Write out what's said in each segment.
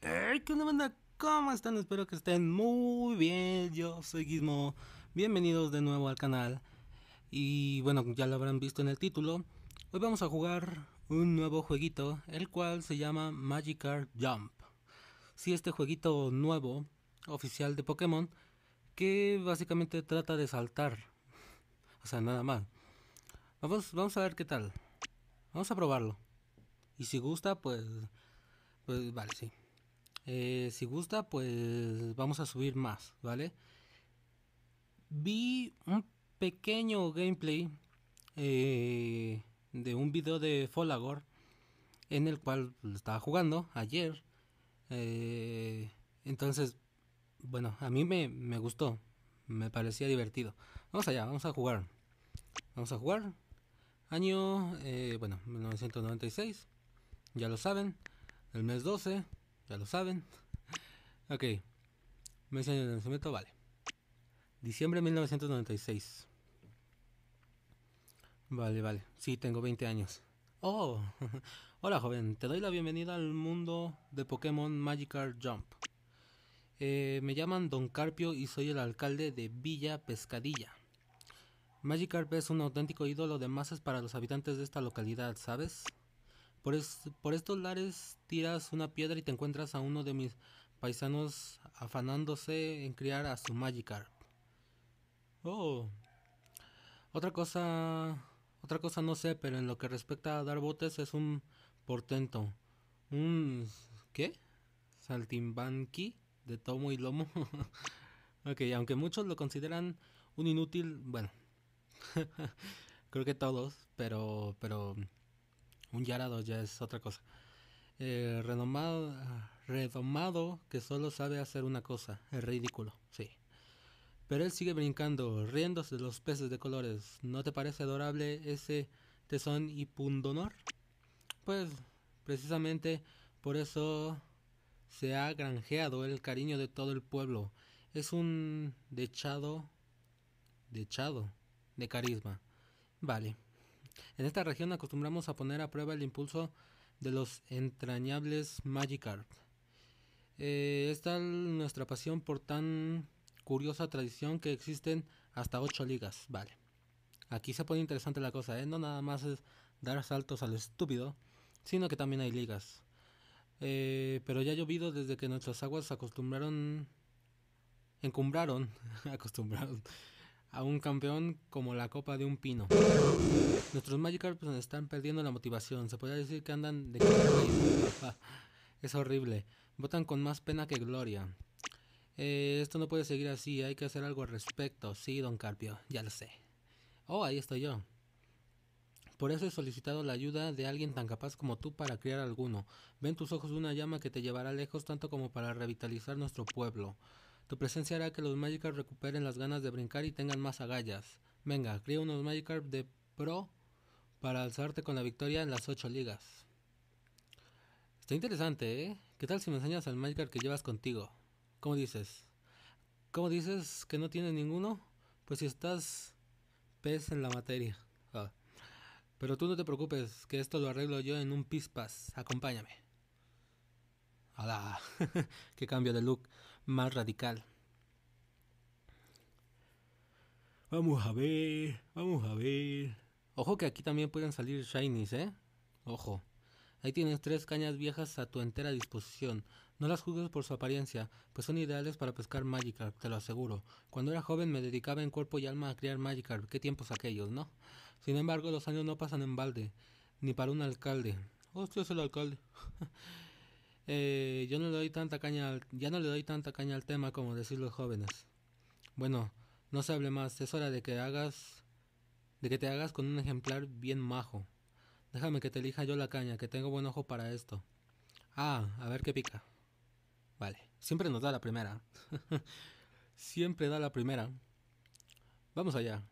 Hey, ¿qué onda, banda? ¿Cómo están? Espero que estén muy bien. Yo soy Gizmo. Bienvenidos de nuevo al canal. Y bueno, ya lo habrán visto en el título. Hoy vamos a jugar un nuevo jueguito, el cual se llama Magikarp Jump. Sí, este jueguito nuevo, oficial de Pokémon, que básicamente trata de saltar. O sea, nada más. Vamos, vamos a ver qué tal. Vamos a probarlo. Y si gusta, pues... Pues vale, sí. Eh, si gusta, pues vamos a subir más, ¿vale? Vi un pequeño gameplay eh, de un video de Folagor en el cual estaba jugando ayer. Eh, entonces, bueno, a mí me, gustó, me parecía divertido. Vamos allá, vamos a jugar. Vamos a jugar. Año, bueno, 1996, ya lo saben, el mes 12 ya lo saben. Ok, mes de nacimiento? vale. Diciembre de 1996. Vale, vale, sí, tengo 20 años. Oh, hola joven, te doy la bienvenida al mundo de Pokémon Magikarp Jump. Eh, me llaman Don Carpio y soy el alcalde de Villa Pescadilla. Magikarp es un auténtico ídolo de masas para los habitantes de esta localidad, ¿sabes? Por, estos lares tiras una piedra y te encuentras a uno de mis paisanos afanándose en criar a su Magikarp. Oh. Otra cosa. Otra cosa no sé, pero en lo que respecta a dar botes es un portento. Un. ¿Qué? Saltimbanqui de tomo y lomo. ok, aunque muchos lo consideran un inútil. Bueno. creo que todos, pero. pero un Yarado ya es otra cosa. Eh, renomado, redomado que solo sabe hacer una cosa, es ridículo, sí. Pero él sigue brincando, riéndose de los peces de colores. ¿No te parece adorable ese tesón y pundonor? Pues precisamente por eso se ha granjeado el cariño de todo el pueblo. Es un dechado, dechado de carisma. Vale. En esta región acostumbramos a poner a prueba el impulso de los entrañables Magikarp. esta eh, es nuestra pasión por tan curiosa tradición que existen hasta ocho ligas. Vale. Aquí se pone interesante la cosa, ¿eh? No nada más es dar saltos al estúpido, sino que también hay ligas. Eh, pero ya ha llovido desde que nuestras aguas acostumbraron... Encumbraron, acostumbraron a un campeón como la copa de un pino. Nuestros Magikarp pues, están perdiendo la motivación. Se podría decir que andan de... Es horrible. Votan con más pena que gloria. Eh, esto no puede seguir así. Hay que hacer algo al respecto. Sí, don Carpio. Ya lo sé. Oh, ahí estoy yo. Por eso he solicitado la ayuda de alguien tan capaz como tú para criar alguno. Ven tus ojos una llama que te llevará lejos tanto como para revitalizar nuestro pueblo. Tu presencia hará que los Magikarp recuperen las ganas de brincar y tengan más agallas. Venga, cría unos Magikarp de pro para alzarte con la victoria en las ocho ligas. Está interesante, ¿eh? ¿Qué tal si me enseñas al Magikarp que llevas contigo? ¿Cómo dices? ¿Cómo dices que no tienes ninguno? Pues si estás pez en la materia. Ah. Pero tú no te preocupes, que esto lo arreglo yo en un pispas. Acompáñame. ¡Hala! ¡Qué cambio de look! más radical. Vamos a ver, vamos a ver. Ojo que aquí también pueden salir shinies, ¿eh? Ojo. Ahí tienes tres cañas viejas a tu entera disposición. No las juzgues por su apariencia, pues son ideales para pescar Magikarp, te lo aseguro. Cuando era joven me dedicaba en cuerpo y alma a criar Magikarp, qué tiempos aquellos, ¿no? Sin embargo, los años no pasan en balde, ni para un alcalde. Hostia, es el alcalde. Eh, yo no le doy tanta caña al, ya no le doy tanta caña al tema como decir los jóvenes. Bueno, no se hable más, es hora de que hagas de que te hagas con un ejemplar bien majo. Déjame que te elija yo la caña, que tengo buen ojo para esto. Ah, a ver qué pica. Vale, siempre nos da la primera. siempre da la primera. Vamos allá.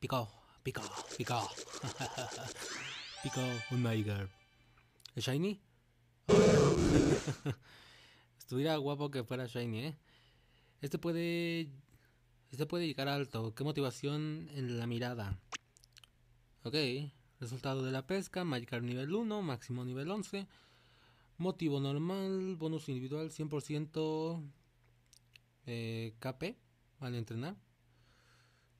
Picó, picó, picó. picó un Niger. ¿Es Shiny? Estuviera guapo que fuera Shiny, ¿eh? Este puede. Este puede llegar alto. Qué motivación en la mirada. Ok. Resultado de la pesca: Magikarp nivel 1, máximo nivel 11. Motivo normal, bonus individual 100% eh, KP al entrenar.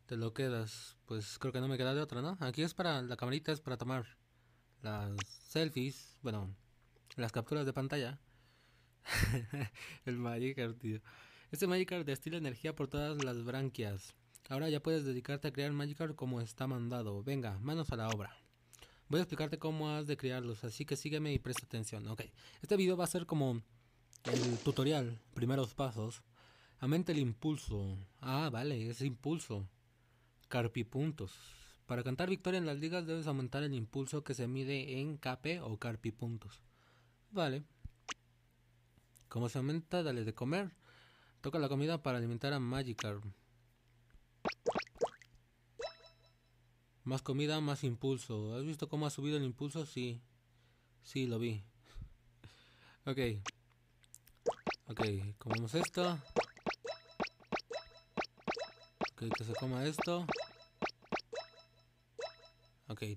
Te lo quedas. Pues creo que no me queda de otra, ¿no? Aquí es para la camarita, es para tomar las selfies, bueno, las capturas de pantalla. el magicard, tío. Este Magikarp destila energía por todas las branquias. Ahora ya puedes dedicarte a crear Magikarp como está mandado. Venga, manos a la obra. Voy a explicarte cómo has de crearlos, así que sígueme y presta atención. Ok, este video va a ser como el tutorial, primeros pasos. aumenta el impulso. Ah, vale, es impulso. puntos para cantar victoria en las ligas debes aumentar el impulso que se mide en KP o Carpi puntos. Vale. Como se aumenta, dale de comer. Toca la comida para alimentar a Magikarp. Más comida, más impulso. ¿Has visto cómo ha subido el impulso? Sí. Sí, lo vi. ok. Ok, comemos esto. Ok, que se coma esto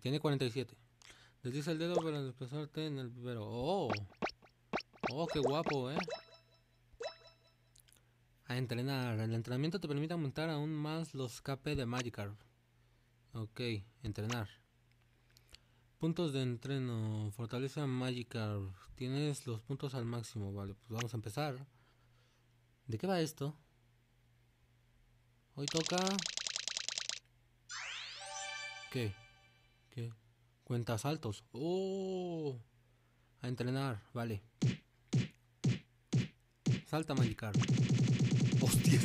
tiene 47. Desliza el dedo para desplazarte en el primero ¡Oh! ¡Oh, qué guapo, eh! A entrenar. El entrenamiento te permite aumentar aún más los KP de Magikarp. Ok, entrenar. Puntos de entreno. Fortaleza Magikarp. Tienes los puntos al máximo. Vale, pues vamos a empezar. ¿De qué va esto? Hoy toca... ¿Qué? Cuenta Cuentas altos. Oh, a entrenar, vale. Salta, Magikarp. ¡Hostia!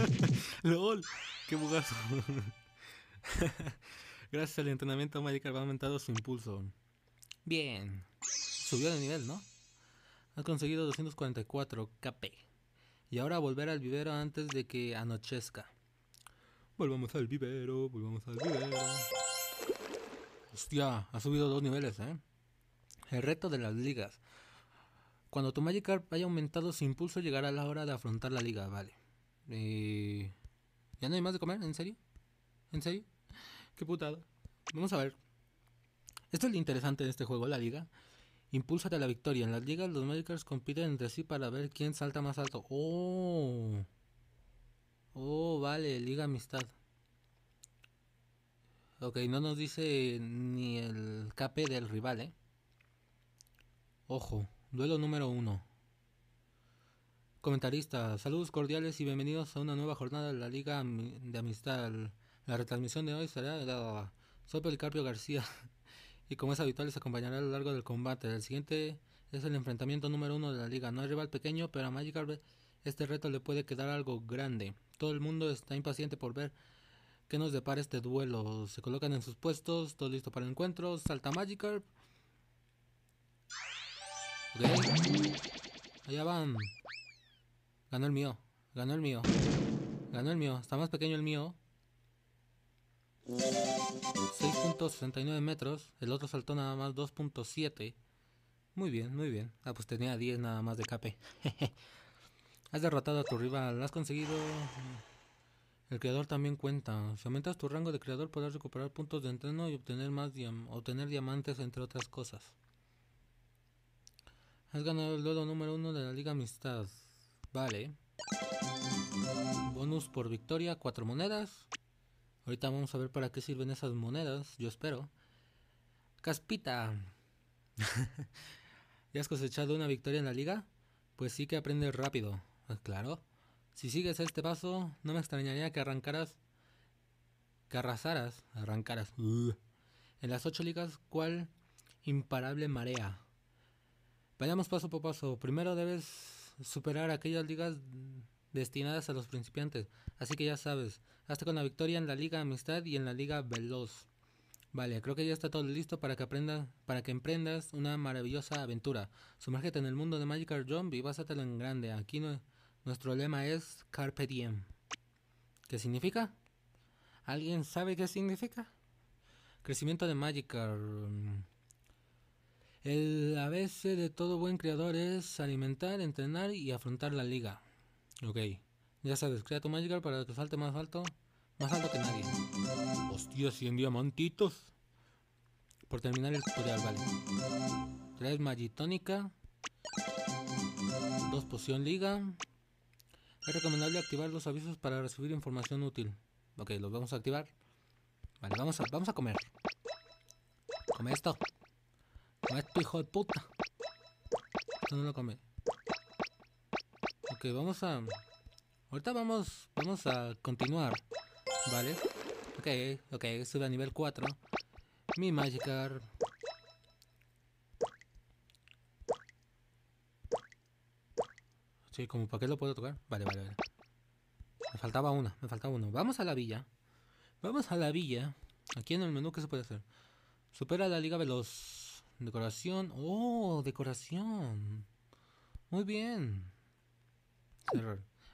¡Lol! ¡Qué bugazo! Gracias al entrenamiento, Magikarp ha aumentado su impulso. Bien. Subió de nivel, ¿no? Ha conseguido 244 KP. Y ahora volver al vivero antes de que anochezca. Volvamos al vivero, volvamos al vivero. Hostia, ha subido dos niveles, ¿eh? El reto de las ligas. Cuando tu Magikarp haya aumentado su impulso, llegará la hora de afrontar la liga, vale. Eh, ¿Ya no hay más de comer? ¿En serio? ¿En serio? Qué putada. Vamos a ver. Esto es lo interesante de este juego, la liga. Impulsa de la victoria. En las ligas los Magikarps compiten entre sí para ver quién salta más alto. ¡Oh! ¡Oh, vale! Liga Amistad. Ok, no nos dice ni el KP del rival, ¿eh? Ojo, duelo número uno. Comentaristas, saludos cordiales y bienvenidos a una nueva jornada de la Liga de Amistad. La retransmisión de hoy será... La... Soy Carpio García y como es habitual les acompañará a lo largo del combate. El siguiente es el enfrentamiento número uno de la liga. No hay rival pequeño, pero a Magikarp este reto le puede quedar algo grande. Todo el mundo está impaciente por ver ¿Qué nos depara este duelo? Se colocan en sus puestos, todo listo para el encuentro. Salta Magikarp. Ok. Allá van. Ganó el mío. Ganó el mío. Ganó el mío. Está más pequeño el mío. 6.69 metros. El otro saltó nada más 2.7. Muy bien, muy bien. Ah, pues tenía 10 nada más de KP. Has derrotado a tu rival. Has conseguido el creador también cuenta. Si aumentas tu rango de creador podrás recuperar puntos de entreno y obtener más obtener diamantes entre otras cosas. Has ganado el lodo número uno de la Liga Amistad. Vale. Bonus por victoria, cuatro monedas. Ahorita vamos a ver para qué sirven esas monedas, yo espero. Caspita. ¿Ya has cosechado una victoria en la liga? Pues sí que aprendes rápido. Ah, claro. Si sigues este paso, no me extrañaría que arrancaras, que arrasaras, arrancaras, en las ocho ligas, cual imparable marea. Vayamos paso por paso. Primero debes superar aquellas ligas destinadas a los principiantes. Así que ya sabes, hasta con la victoria en la Liga Amistad y en la Liga Veloz. Vale, creo que ya está todo listo para que aprendas, para que emprendas una maravillosa aventura. Sumérgete en el mundo de Magical Jump y básatelo en grande. Aquí no, nuestro lema es Carpe Diem. ¿Qué significa? ¿Alguien sabe qué significa? Crecimiento de Magikarp. El ABC de todo buen creador es alimentar, entrenar y afrontar la liga. Ok. Ya sabes, crea tu Magikarp para que salte más alto. Más alto que nadie. Hostia, 100 diamantitos. Por terminar el tutorial, vale. 3 Magitónica. Dos poción liga. Es recomendable activar los avisos para recibir información útil. Ok, los vamos a activar. Vale, vamos a, vamos a comer. Come esto. Come esto, hijo de puta. Esto no lo come. Ok, vamos a... Ahorita vamos, vamos a continuar. Vale. Ok, ok, sube a nivel 4. Mi Magikarp. Sí, como para qué lo puedo tocar. Vale, vale, vale. Me faltaba una. me faltaba uno. Vamos a la villa. Vamos a la villa. Aquí en el menú, ¿qué se puede hacer? Supera la liga veloz. Decoración. Oh, decoración. Muy bien.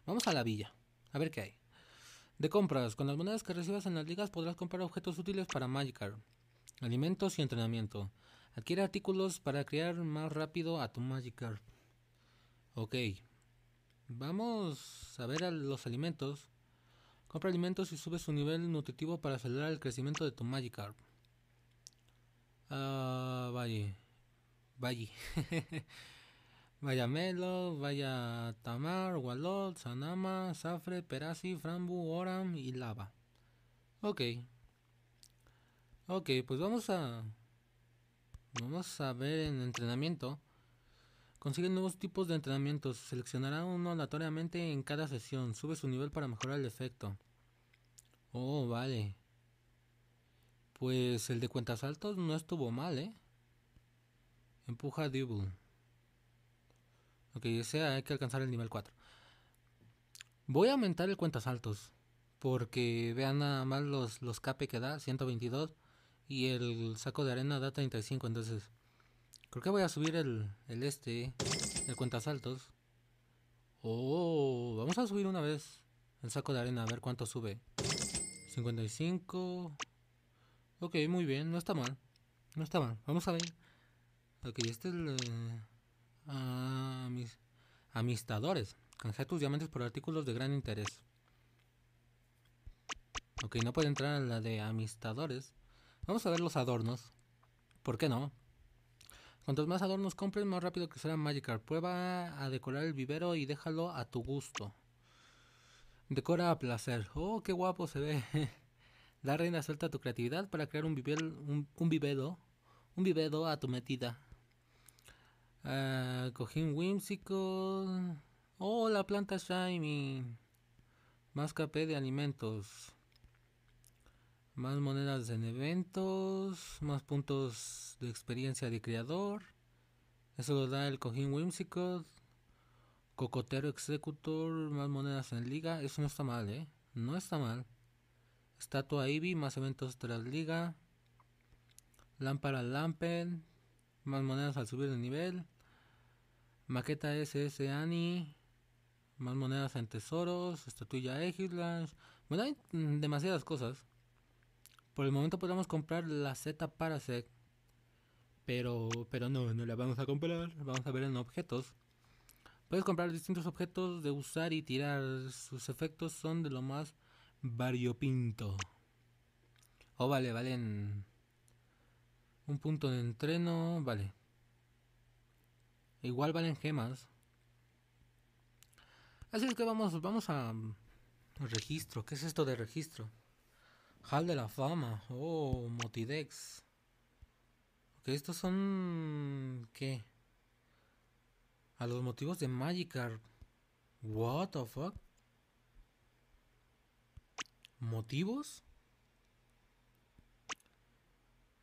Vamos a la villa. A ver qué hay. De compras. Con las monedas que recibas en las ligas podrás comprar objetos útiles para Magikarp. Alimentos y entrenamiento. Adquiere artículos para crear más rápido a tu Magikarp. Ok. Vamos a ver los alimentos. Compra alimentos y sube su nivel nutritivo para acelerar el crecimiento de tu Magikarp. Ah, vaya. Vaya. vaya Melo, vaya Tamar, Walot, Sanama, Safre, Perasi, Frambu, Oram y Lava. Ok. Ok, pues vamos a... Vamos a ver en entrenamiento. Consigue nuevos tipos de entrenamientos, seleccionará uno aleatoriamente en cada sesión, sube su nivel para mejorar el efecto. Oh, vale. Pues el de cuentas altos no estuvo mal, ¿eh? Empuja a Dibble. Ok, sea, hay que alcanzar el nivel 4. Voy a aumentar el cuentas altos. Porque vean nada más los, los cape que da, 122. Y el saco de arena da 35, entonces... Creo que voy a subir el, el este, el cuentasaltos. Oh, vamos a subir una vez el saco de arena, a ver cuánto sube. 55. Ok, muy bien, no está mal. No está mal, vamos a ver. Ok, este es el... Eh, mis, amistadores. Canjea tus diamantes por artículos de gran interés. Ok, no puede entrar a la de amistadores. Vamos a ver los adornos. ¿Por qué no? Cuantos más adornos compres, más rápido que será Magikarp. Prueba a decorar el vivero y déjalo a tu gusto. Decora a placer. Oh, qué guapo se ve. La reina suelta a tu creatividad para crear un, viver, un, un Un a tu metida. Ah, cojín whimsical. Oh, la planta shiny. Más capé de alimentos. Más monedas en eventos, más puntos de experiencia de creador. Eso lo da el cojín Whimsicott. Cocotero Executor, más monedas en liga. Eso no está mal, ¿eh? No está mal. Estatua Ivy, más eventos tras liga. Lámpara Lampen, más monedas al subir de nivel. Maqueta SS Annie, más monedas en tesoros. Estatuilla Eggland. Bueno, hay demasiadas cosas. Por el momento podemos comprar la Z Parasec. Pero, pero no, no la vamos a comprar. Vamos a ver en objetos. Puedes comprar distintos objetos de usar y tirar. Sus efectos son de lo más variopinto. O oh, vale, valen. Un punto de entreno, vale. Igual valen gemas. Así es que vamos, vamos a registro. ¿Qué es esto de registro? Hall de la Fama. Oh, Motidex. Ok, estos son... ¿Qué? A los motivos de Magikarp. What the fuck? ¿Motivos?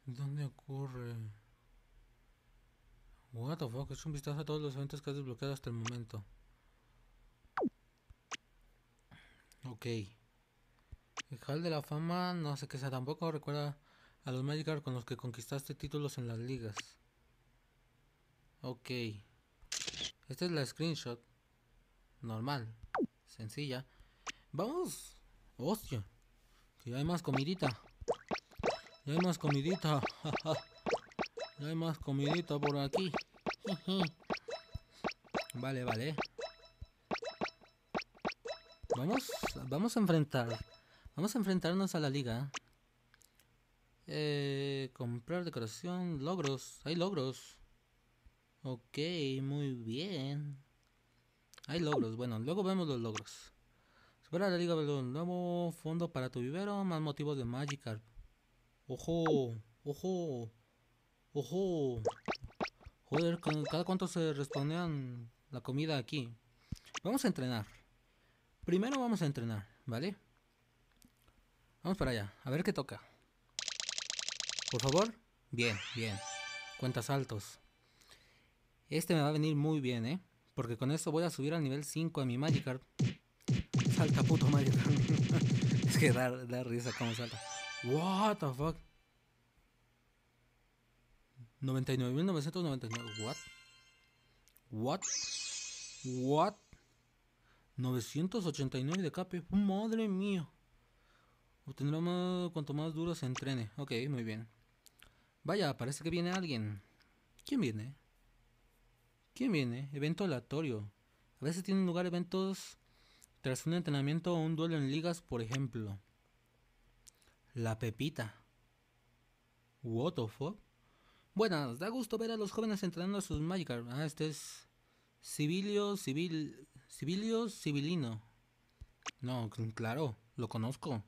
¿Dónde ocurre? What the fuck, es un vistazo a todos los eventos que has desbloqueado hasta el momento. Ok. El Hall de la Fama no sé qué sea tampoco. Recuerda a los Magikarp con los que conquistaste títulos en las ligas. Ok. Esta es la screenshot. Normal. Sencilla. Vamos. Hostia. Que ya hay más comidita. Ya hay más comidita. ya hay más comidita por aquí. vale, vale. Vamos, vamos a enfrentar Vamos a enfrentarnos a la liga. Eh, comprar decoración, logros. Hay logros. Ok, muy bien. Hay logros. Bueno, luego vemos los logros. Superar la liga un Nuevo fondo para tu vivero. Más motivos de Magikarp. Ojo, ojo, ojo. Joder, cada cuánto se restonean la comida aquí. Vamos a entrenar. Primero vamos a entrenar, ¿vale? Vamos para allá, a ver qué toca. Por favor. Bien, bien. Cuentas altos. Este me va a venir muy bien, ¿eh? Porque con eso voy a subir al nivel 5 de mi Magikarp. Salta puto Magikarp. es que da, risa cómo salta. What the fuck. 99.999. What? What? What? 989 de KP. Madre mía. Obtendrá cuanto más duro se entrene. Ok, muy bien. Vaya, parece que viene alguien. ¿Quién viene? ¿Quién viene? Evento aleatorio. A veces tienen lugar eventos tras un entrenamiento o un duelo en ligas, por ejemplo. La Pepita. What the fuck? Buenas, da gusto ver a los jóvenes entrenando a sus Magikarp. Ah, este es. Civilio, civil. Civilio, civilino. No, claro, lo conozco.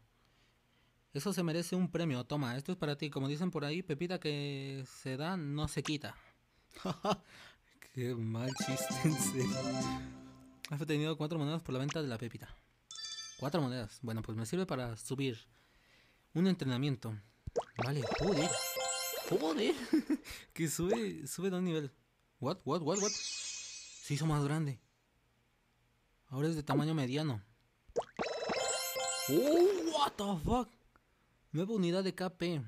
Eso se merece un premio. Toma, esto es para ti. Como dicen por ahí, Pepita que se da no se quita. Qué mal chiste. Has obtenido cuatro monedas por la venta de la Pepita. Cuatro monedas. Bueno, pues me sirve para subir un entrenamiento. Vale, joder. Joder. que sube, sube de un nivel. What, what, what, what. Se hizo más grande. Ahora es de tamaño mediano. Uh, what the fuck. Nueva unidad de KP.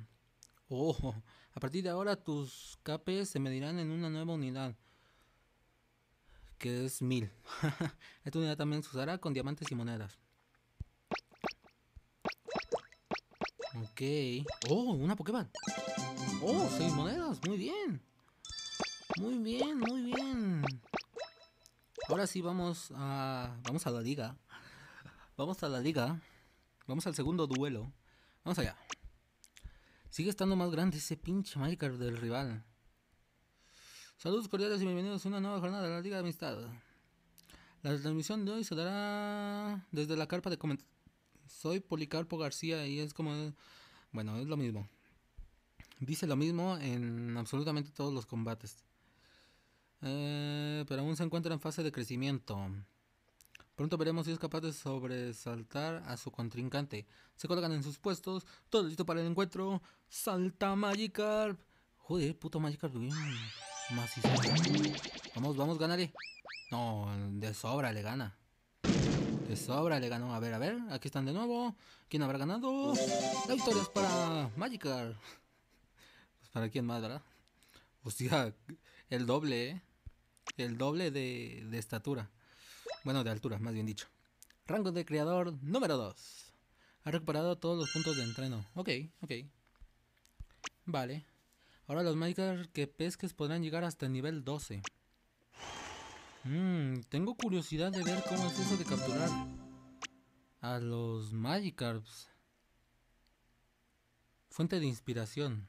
Ojo, a partir de ahora tus KP se medirán en una nueva unidad. Que es Mil Esta unidad también se usará con diamantes y monedas. Ok. Oh, una Pokémon Oh, seis monedas. Muy bien. Muy bien, muy bien. Ahora sí vamos a... Vamos a la liga. Vamos a la liga. Vamos al segundo duelo. Vamos allá. Sigue estando más grande ese pinche Minecraft del rival. Saludos cordiales y bienvenidos a una nueva jornada de la Liga de Amistad. La transmisión de hoy se dará desde la carpa de comentarios. Soy Policarpo García y es como... Bueno, es lo mismo. Dice lo mismo en absolutamente todos los combates. Eh, pero aún se encuentra en fase de crecimiento. Pronto veremos si es capaz de sobresaltar a su contrincante. Se colocan en sus puestos, todo listo para el encuentro. Salta Magikarp. Joder, puto Magikarp. Vamos, vamos, ganaré. No, de sobra le gana. De sobra le ganó. A ver, a ver, aquí están de nuevo. ¿Quién habrá ganado? La victoria es para Magikarp. Pues para quién más, ¿verdad? Hostia, el doble, ¿eh? El doble de estatura. Bueno, de altura, más bien dicho. Rango de creador número 2. Ha recuperado todos los puntos de entreno. Ok, ok. Vale. Ahora los Minecraft que pesques podrán llegar hasta el nivel 12. Mmm, tengo curiosidad de ver cómo es eso de capturar a los Magikarps. Fuente de inspiración.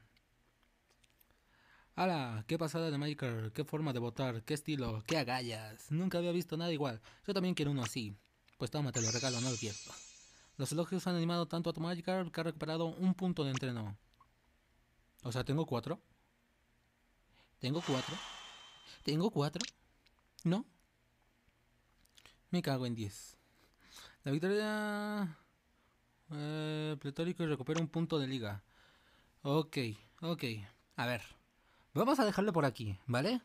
¡Hala! ¡Qué pasada de Magikarp, ¡Qué forma de votar! ¡Qué estilo! ¡Qué agallas! Nunca había visto nada igual. Yo también quiero uno así. Pues toma, te lo regalo, no lo pierdo. Los elogios han animado tanto a tu Magikarp que ha recuperado un punto de entreno. O sea, ¿tengo cuatro? ¿Tengo cuatro? ¿Tengo cuatro? ¿No? Me cago en diez. La victoria... Eh, pletórico y recupera un punto de liga. Ok, ok. A ver. Vamos a dejarlo por aquí, ¿vale?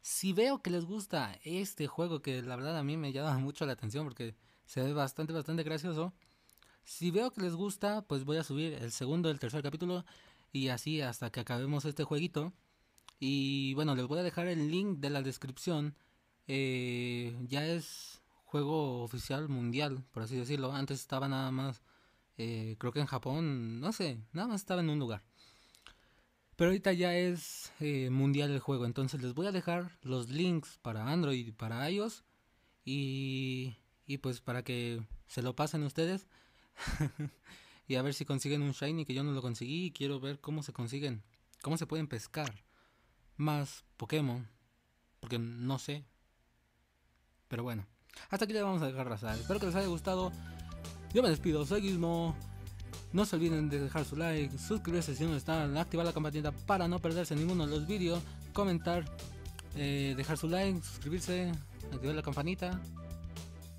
Si veo que les gusta este juego, que la verdad a mí me llama mucho la atención porque se ve bastante, bastante gracioso. Si veo que les gusta, pues voy a subir el segundo, el tercer capítulo y así hasta que acabemos este jueguito. Y bueno, les voy a dejar el link de la descripción. Eh, ya es juego oficial mundial, por así decirlo. Antes estaba nada más, eh, creo que en Japón, no sé, nada más estaba en un lugar. Pero ahorita ya es eh, mundial el juego, entonces les voy a dejar los links para Android y para iOS. Y, pues para que se lo pasen ustedes. y a ver si consiguen un shiny que yo no lo conseguí y quiero ver cómo se consiguen, cómo se pueden pescar más Pokémon, porque no sé. Pero bueno, hasta aquí le vamos a dejar raza. Espero que les haya gustado. Yo me despido, soy no se olviden de dejar su like, suscribirse si no están, activar la campanita para no perderse ninguno de los vídeos, comentar, eh, dejar su like, suscribirse, activar la campanita,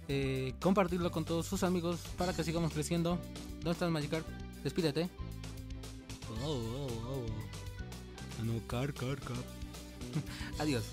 eh, compartirlo con todos sus amigos para que sigamos creciendo. ¿Dónde estás, Magikarp? Despídete. Adiós.